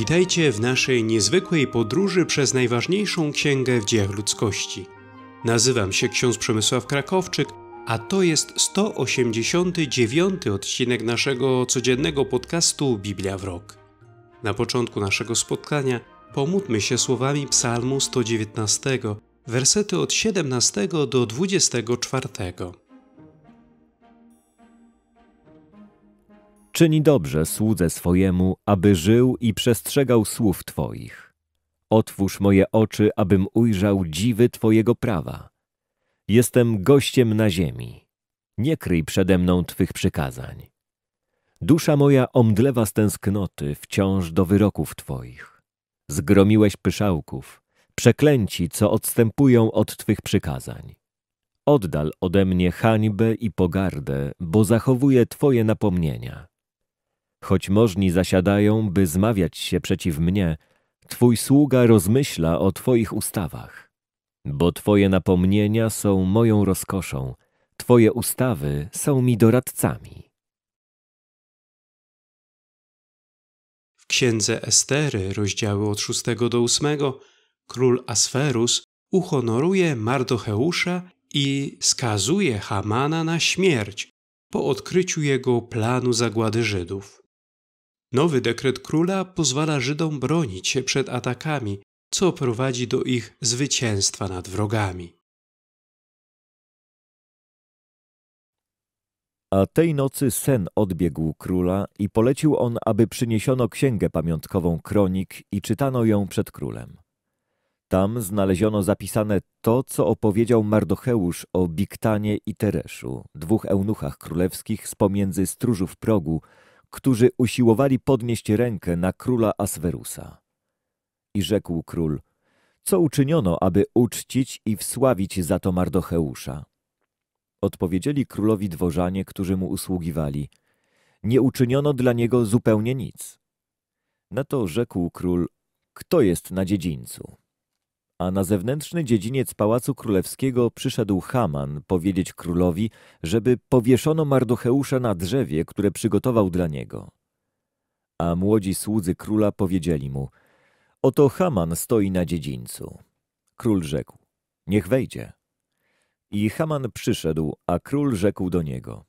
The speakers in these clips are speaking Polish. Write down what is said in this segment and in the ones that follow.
Witajcie w naszej niezwykłej podróży przez najważniejszą księgę w dziejach ludzkości. Nazywam się ksiądz Przemysław Krakowczyk, a to jest 189 odcinek naszego codziennego podcastu Biblia w Rok. Na początku naszego spotkania pomódlmy się słowami Psalmu 119, wersety od 17 do 24. Czyni dobrze słudze swojemu, aby żył i przestrzegał słów Twoich. Otwórz moje oczy, abym ujrzał dziwy Twojego prawa. Jestem gościem na ziemi. Nie kryj przede mną Twych przykazań. Dusza moja omdlewa z tęsknoty wciąż do wyroków Twoich. Zgromiłeś pyszałków, przeklęci, co odstępują od Twych przykazań. Oddal ode mnie hańbę i pogardę, bo zachowuję Twoje napomnienia. Choć możni zasiadają, by zmawiać się przeciw mnie, Twój sługa rozmyśla o Twoich ustawach. Bo Twoje napomnienia są moją rozkoszą, Twoje ustawy są mi doradcami. W księdze Estery, rozdziały od 6 do 8, król Asferus uhonoruje Mardocheusza i skazuje Hamana na śmierć po odkryciu jego planu zagłady Żydów. Nowy dekret króla pozwala Żydom bronić się przed atakami, co prowadzi do ich zwycięstwa nad wrogami. A tej nocy sen odbiegł króla i polecił on, aby przyniesiono księgę pamiątkową kronik i czytano ją przed królem. Tam znaleziono zapisane to, co opowiedział Mardocheusz o Biktanie i Tereszu, dwóch eunuchach królewskich z pomiędzy stróżów progu, którzy usiłowali podnieść rękę na króla Aswerusa. I rzekł król, co uczyniono, aby uczcić i wsławić za to Mardocheusza? Odpowiedzieli królowi dworzanie, którzy mu usługiwali, nie uczyniono dla niego zupełnie nic. Na to rzekł król, kto jest na dziedzińcu? a na zewnętrzny dziedziniec Pałacu Królewskiego przyszedł Haman powiedzieć królowi, żeby powieszono Mardocheusza na drzewie, które przygotował dla niego. A młodzi słudzy króla powiedzieli mu, oto Haman stoi na dziedzińcu. Król rzekł, niech wejdzie. I Haman przyszedł, a król rzekł do niego,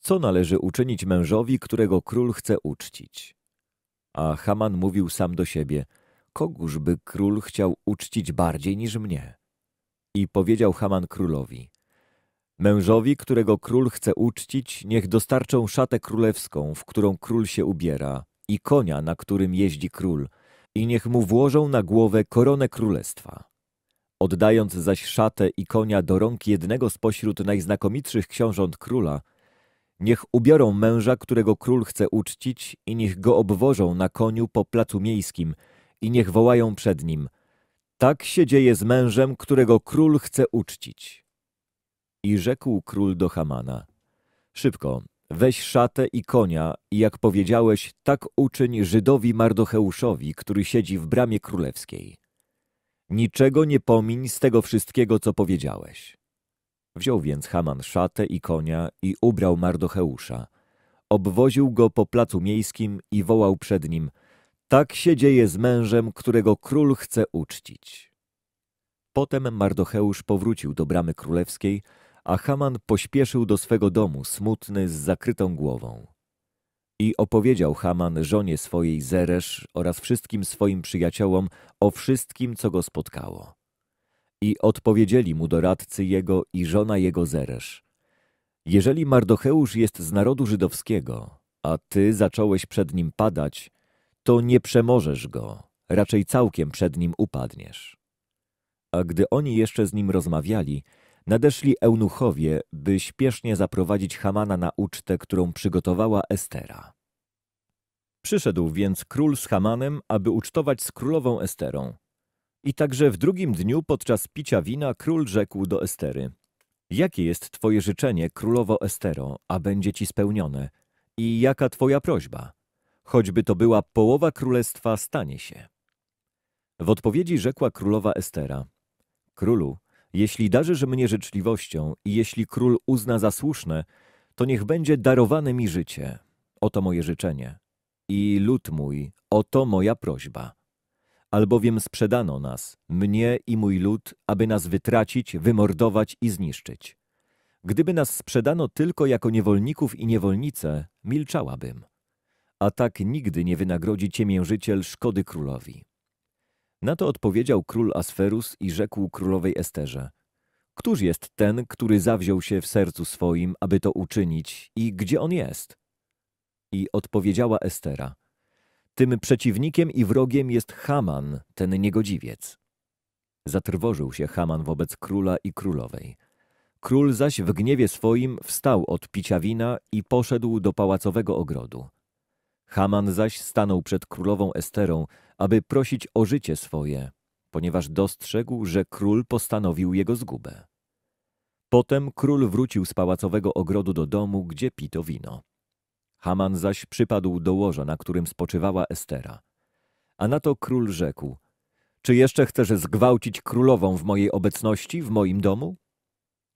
co należy uczynić mężowi, którego król chce uczcić? A Haman mówił sam do siebie – kogóż by król chciał uczcić bardziej niż mnie? I powiedział Haman królowi, mężowi, którego król chce uczcić, niech dostarczą szatę królewską, w którą król się ubiera, i konia, na którym jeździ król, i niech mu włożą na głowę koronę królestwa. Oddając zaś szatę i konia do rąk jednego spośród najznakomitszych książąt króla, niech ubiorą męża, którego król chce uczcić i niech go obwożą na koniu po placu miejskim, i niech wołają przed nim. Tak się dzieje z mężem, którego król chce uczcić. I rzekł król do Hamana. Szybko, weź szatę i konia i jak powiedziałeś, tak uczyń Żydowi Mardocheuszowi, który siedzi w bramie królewskiej. Niczego nie pomiń z tego wszystkiego, co powiedziałeś. Wziął więc Haman szatę i konia i ubrał Mardocheusza. Obwoził go po placu miejskim i wołał przed nim – tak się dzieje z mężem, którego król chce uczcić. Potem Mardocheusz powrócił do bramy królewskiej, a Haman pośpieszył do swego domu, smutny, z zakrytą głową. I opowiedział Haman żonie swojej Zeresz oraz wszystkim swoim przyjaciołom o wszystkim, co go spotkało. I odpowiedzieli mu doradcy jego i żona jego Zeresz. Jeżeli Mardocheusz jest z narodu żydowskiego, a ty zacząłeś przed nim padać, to nie przemożesz go, raczej całkiem przed nim upadniesz. A gdy oni jeszcze z nim rozmawiali, nadeszli eunuchowie, by śpiesznie zaprowadzić Hamana na ucztę, którą przygotowała Estera. Przyszedł więc król z Hamanem, aby ucztować z królową Esterą. I także w drugim dniu podczas picia wina król rzekł do Estery Jakie jest twoje życzenie, królowo Estero, a będzie ci spełnione? I jaka twoja prośba? choćby to była połowa królestwa, stanie się. W odpowiedzi rzekła królowa Estera, Królu, jeśli darzysz mnie życzliwością i jeśli król uzna za słuszne, to niech będzie darowane mi życie, oto moje życzenie. I lud mój, oto moja prośba. Albowiem sprzedano nas, mnie i mój lud, aby nas wytracić, wymordować i zniszczyć. Gdyby nas sprzedano tylko jako niewolników i niewolnice, milczałabym a tak nigdy nie wynagrodzi ciemiężyciel szkody królowi. Na to odpowiedział król Asferus i rzekł królowej Esterze, Któż jest ten, który zawziął się w sercu swoim, aby to uczynić i gdzie on jest? I odpowiedziała Estera, Tym przeciwnikiem i wrogiem jest Haman, ten niegodziwiec. Zatrwożył się Haman wobec króla i królowej. Król zaś w gniewie swoim wstał od picia wina i poszedł do pałacowego ogrodu. Haman zaś stanął przed królową Esterą, aby prosić o życie swoje, ponieważ dostrzegł, że król postanowił jego zgubę. Potem król wrócił z pałacowego ogrodu do domu, gdzie pito wino. Haman zaś przypadł do łoża, na którym spoczywała Estera. A na to król rzekł – czy jeszcze chcesz zgwałcić królową w mojej obecności, w moim domu?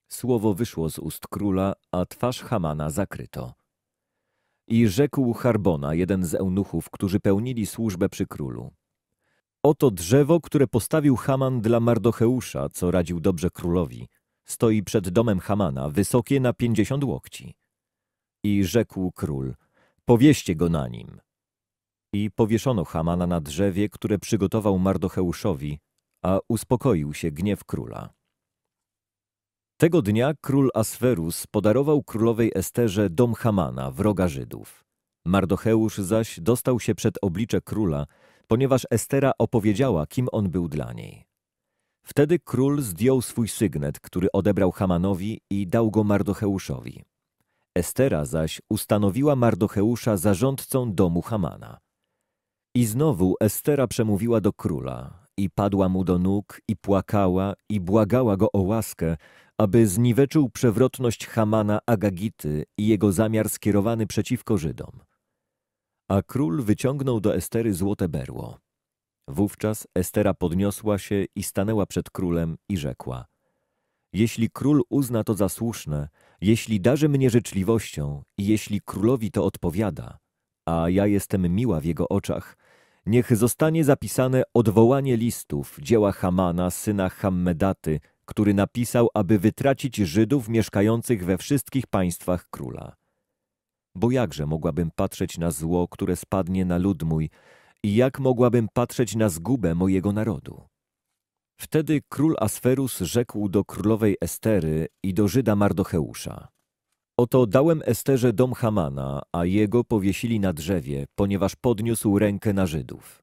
Słowo wyszło z ust króla, a twarz Hamana zakryto. I rzekł Harbona, jeden z eunuchów, którzy pełnili służbę przy królu. Oto drzewo, które postawił Haman dla Mardocheusza, co radził dobrze królowi. Stoi przed domem Hamana, wysokie na pięćdziesiąt łokci. I rzekł król, powieście go na nim. I powieszono Hamana na drzewie, które przygotował Mardocheuszowi, a uspokoił się gniew króla. Tego dnia król Asferus podarował królowej Esterze dom Hamana, wroga Żydów. Mardocheusz zaś dostał się przed oblicze króla, ponieważ Estera opowiedziała, kim on był dla niej. Wtedy król zdjął swój sygnet, który odebrał Hamanowi i dał go Mardocheuszowi. Estera zaś ustanowiła Mardocheusza zarządcą domu Hamana. I znowu Estera przemówiła do króla i padła mu do nóg i płakała i błagała go o łaskę, aby zniweczył przewrotność Hamana Agagity i jego zamiar skierowany przeciwko Żydom. A król wyciągnął do Estery złote berło. Wówczas Estera podniosła się i stanęła przed królem i rzekła – jeśli król uzna to za słuszne, jeśli darzy mnie życzliwością i jeśli królowi to odpowiada, a ja jestem miła w jego oczach, niech zostanie zapisane odwołanie listów dzieła Hamana, syna Hammedaty, który napisał, aby wytracić Żydów mieszkających we wszystkich państwach króla. Bo jakże mogłabym patrzeć na zło, które spadnie na lud mój, i jak mogłabym patrzeć na zgubę mojego narodu? Wtedy król Asferus rzekł do królowej Estery i do Żyda Mardocheusza. Oto dałem Esterze dom Hamana, a jego powiesili na drzewie, ponieważ podniósł rękę na Żydów.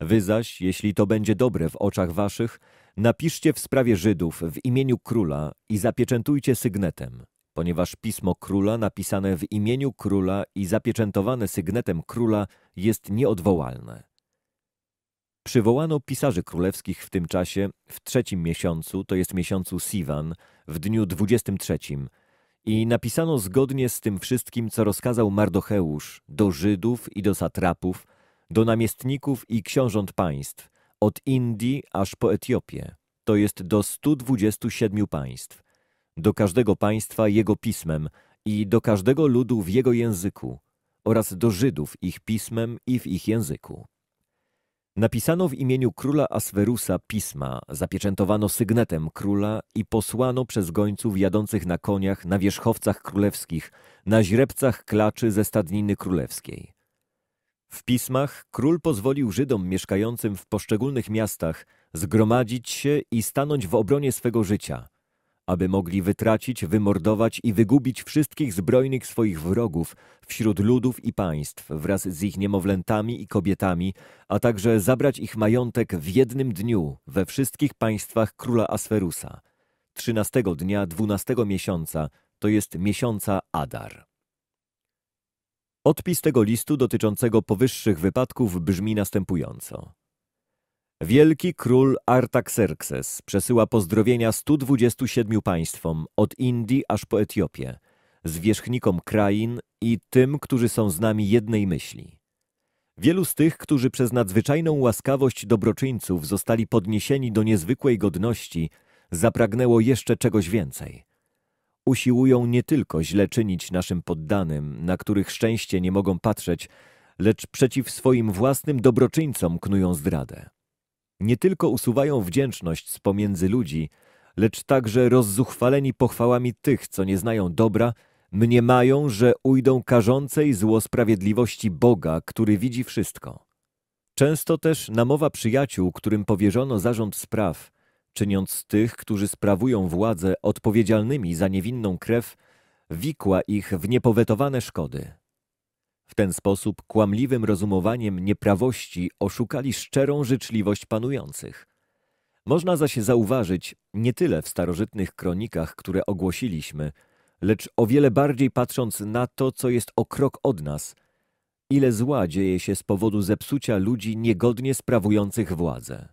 Wy zaś, jeśli to będzie dobre w oczach waszych, Napiszcie w sprawie Żydów w imieniu króla i zapieczętujcie sygnetem, ponieważ pismo króla napisane w imieniu króla i zapieczętowane sygnetem króla jest nieodwołalne. Przywołano pisarzy królewskich w tym czasie, w trzecim miesiącu, to jest miesiącu Siwan, w dniu dwudziestym trzecim, i napisano zgodnie z tym wszystkim, co rozkazał Mardocheusz do Żydów i do satrapów, do namiestników i książąt państw, od Indii aż po Etiopię, to jest do 127 państw, do każdego państwa jego pismem i do każdego ludu w jego języku oraz do Żydów ich pismem i w ich języku. Napisano w imieniu króla Aswerusa pisma, zapieczętowano sygnetem króla i posłano przez gońców jadących na koniach, na wierzchowcach królewskich, na źrebcach klaczy ze stadniny królewskiej. W pismach król pozwolił Żydom mieszkającym w poszczególnych miastach zgromadzić się i stanąć w obronie swego życia, aby mogli wytracić, wymordować i wygubić wszystkich zbrojnych swoich wrogów wśród ludów i państw wraz z ich niemowlętami i kobietami, a także zabrać ich majątek w jednym dniu we wszystkich państwach króla Asferusa, 13 dnia 12 miesiąca, to jest miesiąca Adar. Odpis tego listu dotyczącego powyższych wypadków brzmi następująco. Wielki król Artaxerxes przesyła pozdrowienia 127 państwom, od Indii aż po Etiopię, zwierzchnikom krain i tym, którzy są z nami jednej myśli. Wielu z tych, którzy przez nadzwyczajną łaskawość dobroczyńców zostali podniesieni do niezwykłej godności, zapragnęło jeszcze czegoś więcej – usiłują nie tylko źle czynić naszym poddanym, na których szczęście nie mogą patrzeć, lecz przeciw swoim własnym dobroczyńcom knują zdradę. Nie tylko usuwają wdzięczność z pomiędzy ludzi, lecz także rozzuchwaleni pochwałami tych, co nie znają dobra, mniemają, że ujdą karzącej zło sprawiedliwości Boga, który widzi wszystko. Często też namowa przyjaciół, którym powierzono zarząd spraw – czyniąc tych, którzy sprawują władzę odpowiedzialnymi za niewinną krew, wikła ich w niepowetowane szkody. W ten sposób kłamliwym rozumowaniem nieprawości oszukali szczerą życzliwość panujących. Można zaś zauważyć nie tyle w starożytnych kronikach, które ogłosiliśmy, lecz o wiele bardziej patrząc na to, co jest o krok od nas, ile zła dzieje się z powodu zepsucia ludzi niegodnie sprawujących władzę.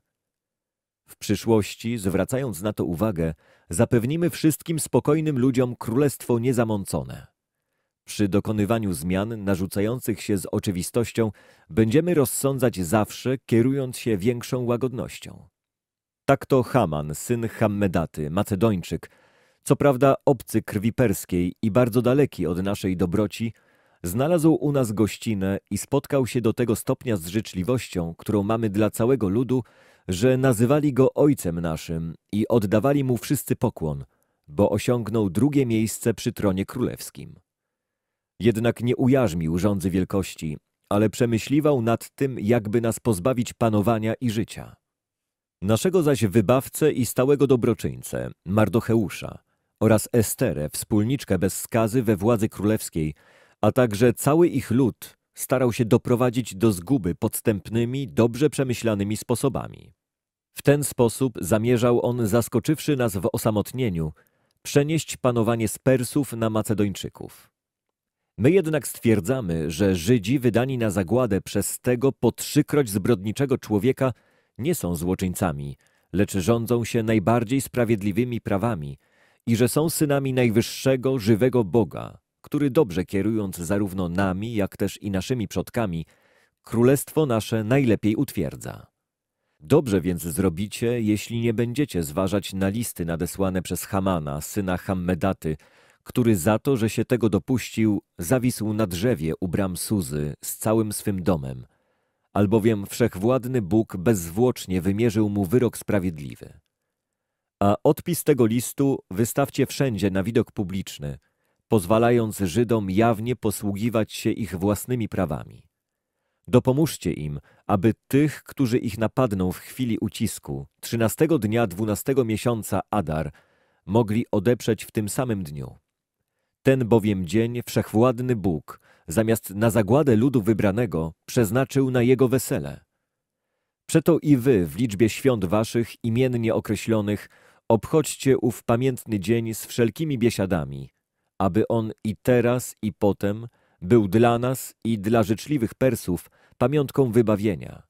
W przyszłości, zwracając na to uwagę, zapewnimy wszystkim spokojnym ludziom królestwo niezamącone. Przy dokonywaniu zmian narzucających się z oczywistością będziemy rozsądzać zawsze, kierując się większą łagodnością. Tak to Haman, syn Hammedaty, Macedończyk, co prawda obcy krwi perskiej i bardzo daleki od naszej dobroci, znalazł u nas gościnę i spotkał się do tego stopnia z życzliwością, którą mamy dla całego ludu, że nazywali go Ojcem naszym i oddawali mu wszyscy pokłon, bo osiągnął drugie miejsce przy tronie królewskim. Jednak nie ujarzmił rządzy wielkości, ale przemyśliwał nad tym, jakby nas pozbawić panowania i życia. Naszego zaś wybawcę i stałego dobroczyńcę, Mardocheusza, oraz Esterę, wspólniczkę bez skazy we władzy królewskiej, a także cały ich lud starał się doprowadzić do zguby podstępnymi, dobrze przemyślanymi sposobami. W ten sposób zamierzał on, zaskoczywszy nas w osamotnieniu, przenieść panowanie z Persów na Macedończyków. My jednak stwierdzamy, że Żydzi wydani na zagładę przez tego po trzykroć zbrodniczego człowieka nie są złoczyńcami, lecz rządzą się najbardziej sprawiedliwymi prawami i że są synami najwyższego, żywego Boga, który dobrze kierując zarówno nami, jak też i naszymi przodkami, królestwo nasze najlepiej utwierdza. Dobrze więc zrobicie, jeśli nie będziecie zważać na listy nadesłane przez Hamana, syna Hammedaty, który za to, że się tego dopuścił, zawisł na drzewie u bram Suzy z całym swym domem, albowiem wszechwładny Bóg bezzwłocznie wymierzył mu wyrok sprawiedliwy. A odpis tego listu wystawcie wszędzie na widok publiczny, pozwalając Żydom jawnie posługiwać się ich własnymi prawami. Dopomóżcie im, aby tych, którzy ich napadną w chwili ucisku, trzynastego dnia dwunastego miesiąca Adar, mogli odeprzeć w tym samym dniu. Ten bowiem dzień wszechwładny Bóg, zamiast na zagładę ludu wybranego, przeznaczył na jego wesele. Przeto i wy w liczbie świąt waszych imiennie określonych obchodźcie ów pamiętny dzień z wszelkimi biesiadami, aby on i teraz i potem – był dla nas i dla życzliwych Persów pamiątką wybawienia,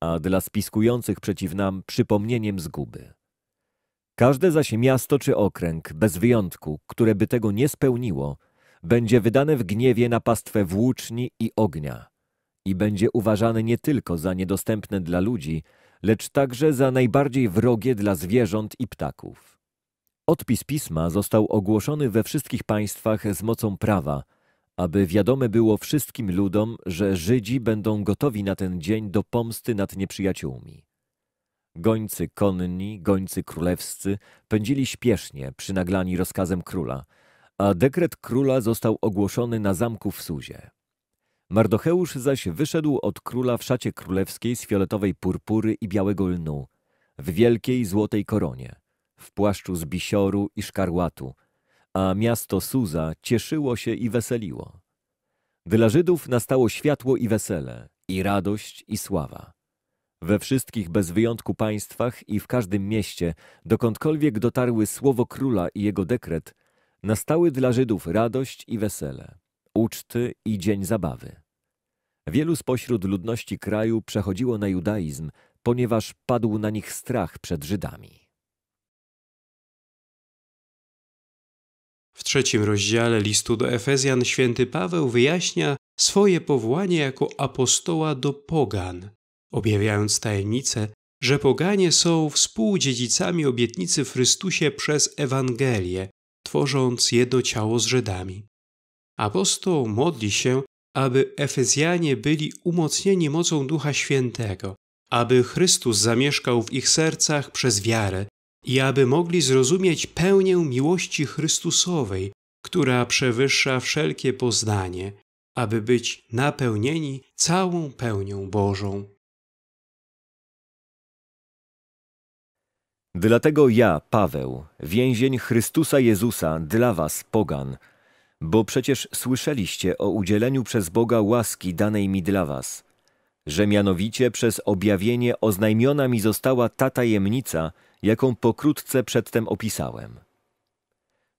a dla spiskujących przeciw nam przypomnieniem zguby. Każde zaś miasto czy okręg, bez wyjątku, które by tego nie spełniło, będzie wydane w gniewie na pastwę włóczni i ognia i będzie uważane nie tylko za niedostępne dla ludzi, lecz także za najbardziej wrogie dla zwierząt i ptaków. Odpis pisma został ogłoszony we wszystkich państwach z mocą prawa, aby wiadome było wszystkim ludom, że Żydzi będą gotowi na ten dzień do pomsty nad nieprzyjaciółmi. Gońcy konni, gońcy królewscy pędzili śpiesznie, przynaglani rozkazem króla, a dekret króla został ogłoszony na zamku w Suzie. Mardocheusz zaś wyszedł od króla w szacie królewskiej z fioletowej purpury i białego lnu, w wielkiej złotej koronie, w płaszczu z bisioru i szkarłatu – a miasto Suza cieszyło się i weseliło. Dla Żydów nastało światło i wesele, i radość i sława. We wszystkich bez wyjątku państwach i w każdym mieście, dokądkolwiek dotarły słowo króla i jego dekret, nastały dla Żydów radość i wesele, uczty i dzień zabawy. Wielu spośród ludności kraju przechodziło na judaizm, ponieważ padł na nich strach przed Żydami. W trzecim rozdziale listu do Efezjan święty Paweł wyjaśnia swoje powołanie jako apostoła do pogan, objawiając tajemnicę, że poganie są współdziedzicami obietnicy w Chrystusie przez Ewangelię, tworząc jedno ciało z Żydami. Apostoł modli się, aby Efezjanie byli umocnieni mocą Ducha Świętego, aby Chrystus zamieszkał w ich sercach przez wiarę i aby mogli zrozumieć pełnię miłości Chrystusowej, która przewyższa wszelkie poznanie, aby być napełnieni całą pełnią Bożą. Dlatego ja, Paweł, więzień Chrystusa Jezusa dla was, pogan, bo przecież słyszeliście o udzieleniu przez Boga łaski danej mi dla was, że mianowicie przez objawienie oznajmiona mi została ta tajemnica – jaką pokrótce przedtem opisałem.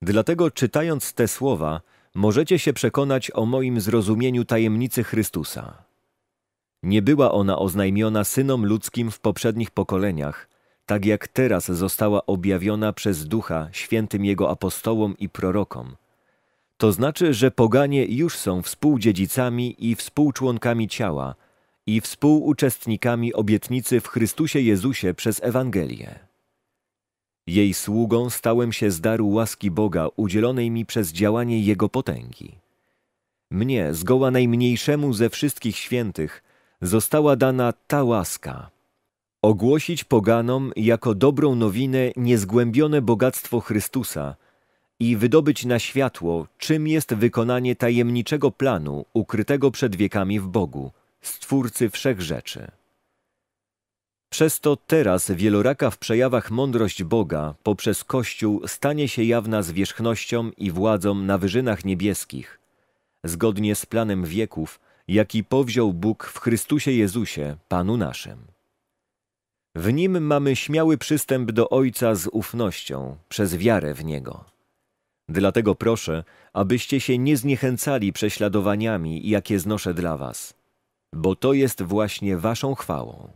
Dlatego czytając te słowa, możecie się przekonać o moim zrozumieniu tajemnicy Chrystusa. Nie była ona oznajmiona synom ludzkim w poprzednich pokoleniach, tak jak teraz została objawiona przez Ducha świętym Jego apostołom i prorokom. To znaczy, że poganie już są współdziedzicami i współczłonkami ciała i współuczestnikami obietnicy w Chrystusie Jezusie przez Ewangelię. Jej sługą stałem się z daru łaski Boga udzielonej mi przez działanie Jego potęgi. Mnie, zgoła najmniejszemu ze wszystkich świętych, została dana ta łaska. Ogłosić poganom jako dobrą nowinę niezgłębione bogactwo Chrystusa i wydobyć na światło, czym jest wykonanie tajemniczego planu ukrytego przed wiekami w Bogu, Stwórcy Wszech Rzeczy. Przez to teraz wieloraka w przejawach mądrość Boga poprzez Kościół stanie się jawna zwierzchnością i władzą na wyżynach niebieskich. Zgodnie z planem wieków, jaki powziął Bóg w Chrystusie Jezusie, Panu naszym. W Nim mamy śmiały przystęp do Ojca z ufnością, przez wiarę w Niego. Dlatego proszę, abyście się nie zniechęcali prześladowaniami, jakie znoszę dla was, bo to jest właśnie waszą chwałą.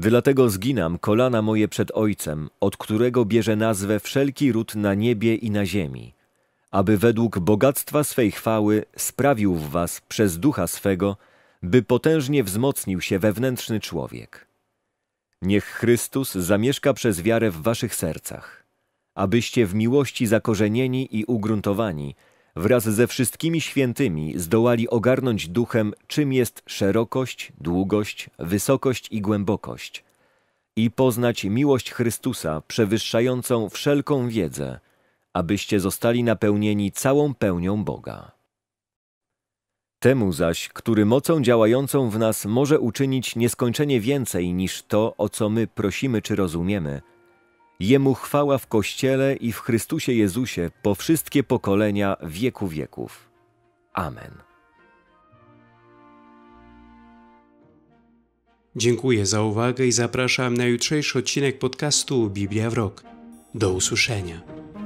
Dlatego zginam kolana moje przed Ojcem, od którego bierze nazwę wszelki ród na niebie i na ziemi, aby według bogactwa swej chwały sprawił w was przez ducha swego, by potężnie wzmocnił się wewnętrzny człowiek. Niech Chrystus zamieszka przez wiarę w waszych sercach, abyście w miłości zakorzenieni i ugruntowani – wraz ze wszystkimi świętymi zdołali ogarnąć duchem, czym jest szerokość, długość, wysokość i głębokość, i poznać miłość Chrystusa przewyższającą wszelką wiedzę, abyście zostali napełnieni całą pełnią Boga. Temu zaś, który mocą działającą w nas może uczynić nieskończenie więcej niż to, o co my prosimy czy rozumiemy, Jemu chwała w Kościele i w Chrystusie Jezusie po wszystkie pokolenia wieku wieków. Amen. Dziękuję za uwagę i zapraszam na jutrzejszy odcinek podcastu Biblia w Rok. Do usłyszenia.